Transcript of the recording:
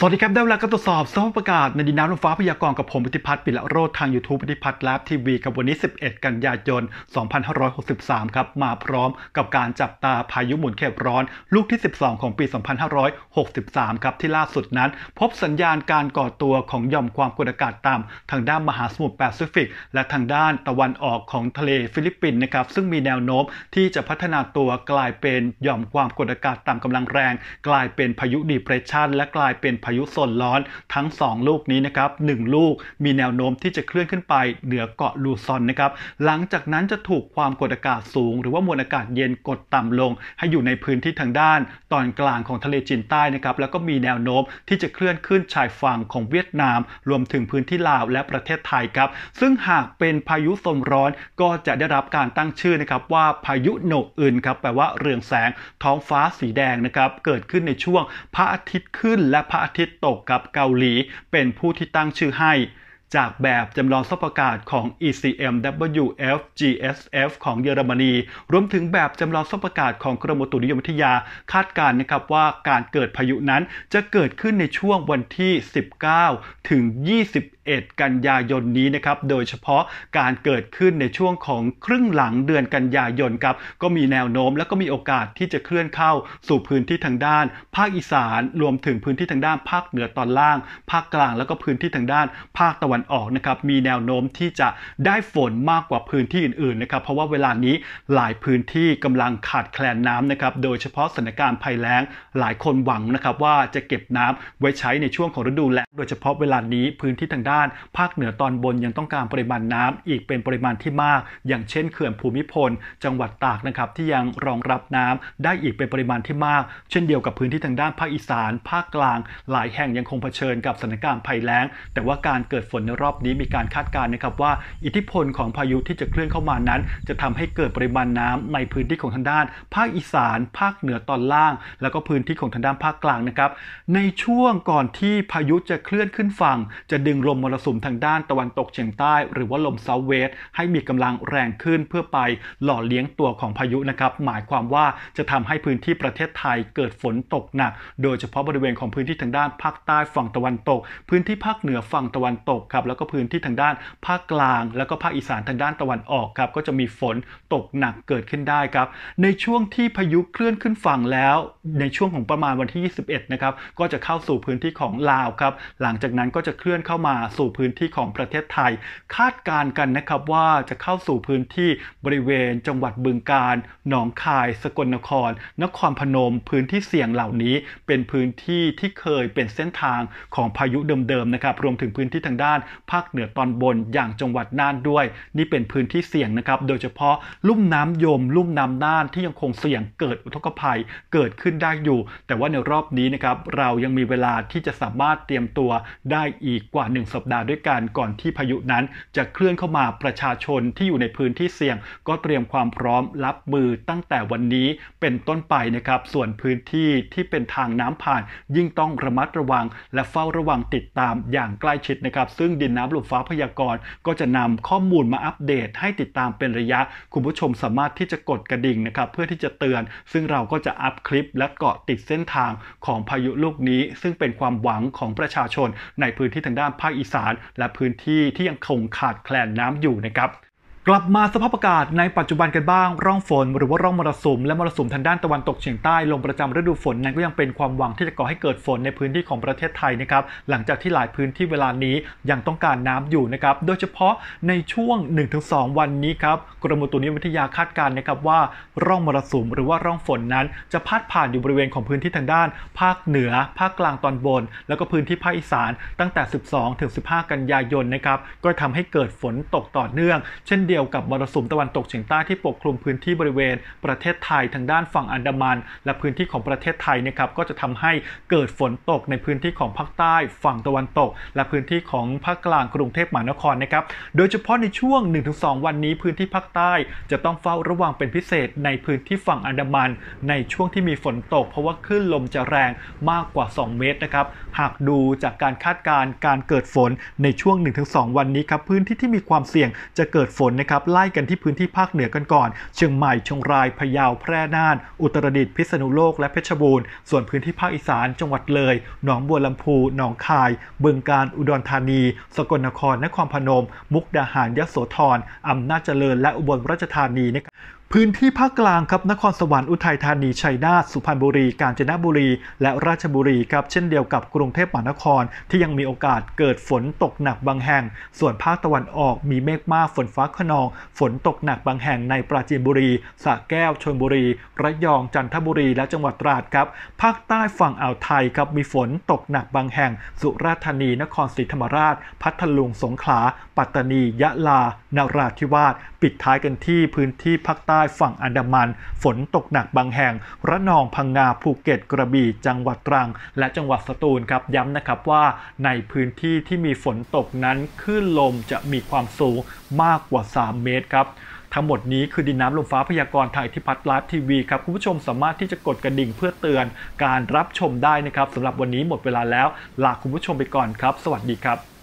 สวัสดีครับได้เวลาการตรวจสอบสภาพอากาศในดินน้ำลมฟ้าพยากรณ์กับผมปฏิพัฒน์ปิละโรธทางยูทูบปฏิพัฒน์ลาบทีวีกับวันนี้ 11 กันยายน2563 ครับ มาพร้อมกับการจับตาพายุหมุนเขตร้อนลูกที่ 12 ของปี 2563 ครับ ที่ล่าสุดนั้นพบสัญญาณการก่อตัวของหย่อมความกดอากาศต่ำทางด้านมหาสมุทรแปซิฟิกและทางด้านตะวันออกของทะเลฟิลิปปินส์นะครับซึ่งมีแนวโน้มที่จะพัฒนาตัวกลายเป็นหย่อมความกดอากาศต่ำกำลังแรง กลายเป็นพายุดีเพรสชันและกลายเป็นพายุโซนร้อนทั้ง 2 ลูกนี้นะครับ 1 ลูกมีแนวโน้มที่จะเคลื่อนขึ้นไปเหนือเกาะลูซอนนะครับ หลังจากนั้นจะถูกความกดอากาศสูง หรือว่ามวลอากาศเย็นกดต่ำลง ให้อยู่ในพื้นที่ทางด้านตอนกลางของทะเลจีนใต้นะครับแล้วก็มีแนวโน้มที่จะเคลื่อนขึ้นชายฝั่งของเวียดนาม รวมถึงพื้นที่ลาวและประเทศไทยครับซึ่งหากเป็นพายุโซนร้อนก็จะได้รับการตั้งชื่อนะครับว่าพายุโหนกอื่นครับแปลว่าเรืองแสงท้องฟ้าสีแดงนะครับเกิดขึ้นในช่วง พระอาทิตย์ขึ้นและพระอาทิตย์ทิ์ตกกับเกาหลีเป็นผู้ที่ตั้งชื่อให้ จากแบบจำลองสภาพอากาศของ ECMWF-GSF ของเยอรมนีรวมถึงแบบจำลองสภาพอากาศของกรมอุตุนิยมวิทยาคาดการณ์นะครับว่าการเกิดพายุนั้นจะเกิดขึ้นในช่วงวันที่ 19 ถึง21 3 1กันยายนนี้นะครับ โดยเฉพาะการเกิดขึ้นในช่วงของครึ่งหลังเดือนกันยายนครับก็มีแนวโน้ม และก็มีโอกาสที่จะเคลื่อนเข้า สู่พื้นที่ทางด้าน ภาคอีสานรวมถึงพื้นที่ทางด้าน ภาคเหนือตอนล่าง ภาคกลางแล้วก็พื้นที่ทางด้าน ภาคตะวันออกนะครับมีแนวโน้มที่จะได้ฝนมากกว่าพื้นที่อื่นๆนะครับเพราะว่าเวลานี้หลายพื้นที่กำลังขาดแคลนน้ำนะครับโดยเฉพาะสถานการณ์ภัยแล้งหลายคนหวังนะครับว่าจะเก็บน้ำไว้ใช้ในช่วงของฤดูแล้งโดยเฉพาะเวลานี้พื้นที่ทางด้านาชภาคเหนือตอนบนยังต้องการปริมาณน้ำอีกเป็นปริมาณที่มาก อย่างเช่น เขื่อนภูมิพล จังหวัดตากนะครับที่ยังรองรับน้ำได้อีกเป็นปริมาณที่มาก เช่นเดียวกับพื้นที่ทางด้านภาคอีสาน ภาคกลางหลายแห่งยังคงเผชิญ กับสถานการณ์ภัยแล้ง แต่ว่าการเกิดฝนในรอบนี้มีการคาดการณ์นะครับ ว่าอิทธิพลของพายุที่จะเคลื่อนเข้ามานั้น จะทำให้เกิดปริมาณน้ำในพื้นที่ของทางด้านภาคอีสาน ภาคเหนือตอนล่าง แล้วก็พื้นที่ของทางด้านภาคกลางนะครับ ในช่วงก่อนที่พายุจะเคลื่อนขึ้นฝั่ง จะดึงลมมรสุมทางด้านตะวันตกเฉียงใต้หรือว่าลมเซาเวส ให้มีกำลังแรงขึ้นเพื่อไปหล่อเลี้ยงตัวของพายุนะครับหมายความว่าจะทำให้พื้นที่ประเทศไทยเกิดฝนตกหนัก โดยเฉพาะบริเวณของพื้นที่ทางด้านภาคใต้ฝั่งตะวันตก พื้นที่ภาคเหนือฝั่งตะวันตกครับแล้วก็พื้นที่ทางด้านภาคกลาง แล้วก็ภาคอีสานทางด้านตะวันออกครับก็จะมีฝนตกหนักเกิดขึ้นได้ครับในช่วงที่พายุเคลื่อนขึ้นฝั่งแล้วในช่วงของประมาณวันที่ 21 นะครับก็จะเข้าสู่พื้นที่ของลาวครับหลังจากนั้นก็จะเคลื่อนเข้ามาสู่พื้นที่ของประเทศไทย คาดการณ์กันนะครับว่าจะเข้าสู่พื้นที่บริเวณ จังหวัดบึงกาฬหนองคาย สกลนคร นครพนมพื้นที่เสี่ยงเหล่านี้เป็นพื้นที่ที่เคยเป็นเส้นทางของพายุ เดิมๆนะครับรวมถึงพื้นที่ทางด้าน ภาคเหนือตอนบนอย่างจังหวัดน่านด้วย นี่เป็นพื้นที่เสี่ยงนะครับ โดยเฉพาะลุ่มน้ำยม ลุ่มน้ำน่านที่ยังคงเสี่ยงเกิดอุทกภัยเกิดขึ้นได้อยู่ แต่ว่าในรอบนี้นะครับเรายังมีเวลาที่จะสามารถเตรียมตัวได้อีกกว่า1สััปดาห์ด้วยกันก่อนที่พายุนั้นจะเคลื่อนเข้ามาประชาชนที่อยู่ในพื้นที่เสี่ยง ก็เตรียมความพร้อมรับมือตั้งแต่วันนี้เป็นต้นไปนะครับ ส่วนพื้นที่ที่เป็นทางน้ำผ่าน ยิ่งต้องระมัดระวัง และเฝ้าระวังติดตามอย่างใกล้ชิดนะครับ ซึ่งดินน้ำลมฟ้าพยากรณ์ก็จะนำข้อมูลมาอัปเดตให้ติดตามเป็นระยะคุณผู้ชมสามารถที่จะกดกระดิ่งนะครับเพื่อที่จะเตือน ซึ่งเราก็จะอัปคลิปและเกาะติดเส้นทางของพายุลูกนี้ ซึ่งเป็นความหวังของประชาชน ในพื้นที่ทางด้านภาคอีสานและพื้นที่ที่ยังคงขาดแคลนน้ำอยู่นะครับกลับมาสภาพอากาศในปัจจุบันกันบ้างร่องฝนหรือว่า ร่องมรสุม และมรสุมทางด้านตะวันตกเฉียงใต้ลงประจำฤดูฝนนั้นก็ยังเป็นความหวังที่จะก่อให้เกิดฝนในพื้นที่ของประเทศไทยนะครับ หลังจากที่หลายพื้นที่เวลานี้ยังต้องการน้ำอยู่นะครับ โดยเฉพาะในช่วง 1-2 วันนี้ครับกรมอุตุนิยมวิทยาคาดการณ์นะครับว่าร่องมรสุมหรือว่าร่องฝนนั้นจะพาดผ่านอยู่บริเวณของพื้นที่ทางด้าน ภาคเหนือ ภาคกลางตอนบน แล้วก็พื้นที่ภาคอีสาน ตั้งแต่ 12-15 กันยายนนะครับก็ทำให้เกิดฝนตกต่อเนื่อง เช่นเดียวียวกับมรสุมตะวันตกเฉียงใต้ที่ปกคลุมพื้นที่บริเวณประเทศไทยทางด้านฝั่งอันดามันและพื้นที่ของประเทศไทยนะครับก็จะทำให้เกิดฝนตกในพื้นที่ของภาคใต้ ฝั่งตะวันตก และพื้นที่ของภาคกลางกรุงเทพมหานครนะครับโดยเฉพาะในช่วง1-2วันนี้พื้นที่ภาคใต้จะต้องเฝ้าระวังเป็นพิเศษในพื้นที่ฝั่งอันดามันในช่วงที่มีฝนตก เพราะว่าคลื่นลมจะแรงมากกว่า 2 เมตรนะครับหากดูจากการคาดการณ์การเกิดฝนในช่วง1-2วันนี้ครับพื้นที่ที่มีความเสี่ยงจะเกิดฝนครับไล่กันที่พื้นที่ภาคเหนือกันก่อน เชียงใหม่เชียงรายพะเยาแพร่ น่าน อุตรดิตถ์ พิษณุโลก และเพชรบูรณ์ ส่วนพื้นที่ภาคอีสาน จังหวัดเลย หนองบัวลำพูหนองคายบึงการ อุดรธานี สกลนคร นครพนม มุกดาหาร ยโสธรอำนาจเจริญ และอุบลราชธานีนะครับพื้นที่ภาคกลางครับนครสวรรค์อุทัยธานีชัยนาทสุพรรณบุรีกาญจนบุรี และราชบุรีครับเช่นเดียวกับกรุงเทพมหานคร ที่ยังมีโอกาสเกิดฝนตกหนักบางแห่ง ส่วนภาคตะวันออกมีเมฆมากฝนฟ้าขนอง ฝนตกหนักบางแห่งในปราจีนบุรีสระแก้วชลบุรี ระยองจันทบุรีและจังหวัดตราดครับภาคใต้ฝั่งอ่าวไทยครับมีฝนตกหนักบางแห่ง สุราษฎร์ธานีนครศรีธรรมราช พัทลุงสงขลาปัตตานี ยะลานาราธิวาสปิดท้ายกันที่พื้นที่ภาคใต้ต้ฝั่งอันดามัน ฝนตกหนักบางแห่ง ระนองพังงา ภูเก็ตกระบี่จังหวัดตรัง และจังหวัดสตูลครับย้ำนะครับว่าในพื้นที่ที่มีฝนตกนั้นคลื่นลมจะมีความสูงมากกว่า 3 เมตรครับ ทั้งหมดนี้คือดินน้ำลมฟ้าพยากรณ์ไทยที่พัดไลฟ์ทีวีครับ คุณผู้ชมสามารถที่จะกดกระดิ่งเพื่อเตือนการรับชมได้นะครับสำหรับวันนี้หมดเวลาแล้ว ลาคุณผู้ชมไปก่อนครับ สวัสดีครับ